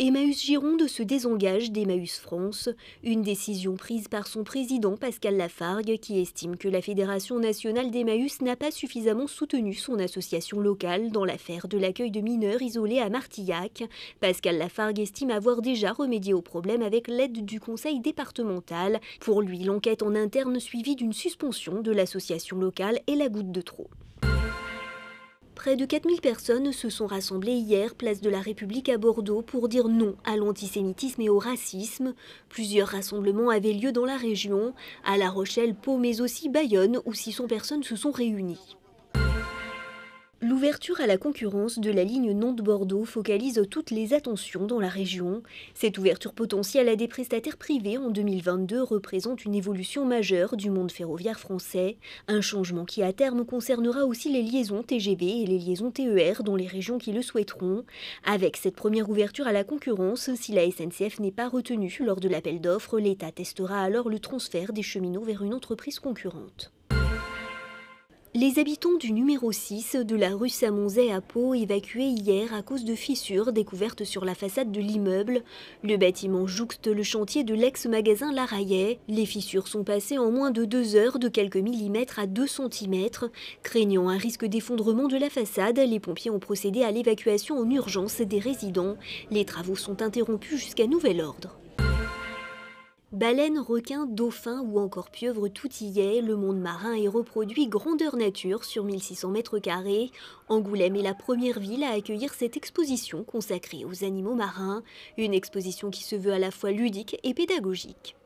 Emmaüs Gironde se désengage d'Emmaüs France, une décision prise par son président Pascal Lafargue qui estime que la Fédération nationale d'Emmaüs n'a pas suffisamment soutenu son association locale dans l'affaire de l'accueil de mineurs isolés à Martillac. Pascal Lafargue estime avoir déjà remédié au problème avec l'aide du conseil départemental. Pour lui, l'enquête en interne suivie d'une suspension de l'association locale est la goutte de trop près de 4000 personnes se sont rassemblées hier, place de la République à Bordeaux, pour dire non à l'antisémitisme et au racisme. Plusieurs rassemblements avaient lieu dans la région, à La Rochelle, Pau, mais aussi Bayonne, où 600 personnes se sont réunies. L'ouverture à la concurrence de la ligne Nantes-Bordeaux focalise toutes les attentions dans la région. Cette ouverture potentielle à des prestataires privés en 2022 représente une évolution majeure du monde ferroviaire français, un changement qui à terme concernera aussi les liaisons TGV et les liaisons TER dans les régions qui le souhaiteront. Avec cette première ouverture à la concurrence, si la SNCF n'est pas retenue lors de l'appel d'offres, l'État testera alors le transfert des cheminots vers une entreprise concurrente. Les habitants du numéro 6 de la rue Samonzet à Pau évacués hier à cause de fissures découvertes sur la façade de l'immeuble. Le bâtiment jouxte le chantier de l'ex-magasin Larayet. Les fissures sont passées en moins de deux heures de quelques millimètres à deux centimètres. Craignant un risque d'effondrement de la façade, les pompiers ont procédé à l'évacuation en urgence des résidents. Les travaux sont interrompus jusqu'à nouvel ordre. Baleines, requins, dauphins ou encore pieuvres, tout y est. Le monde marin est reproduit grandeur nature sur 1600 mètres carrés. Angoulême est la première ville à accueillir cette exposition consacrée aux animaux marins. Une exposition qui se veut à la fois ludique et pédagogique.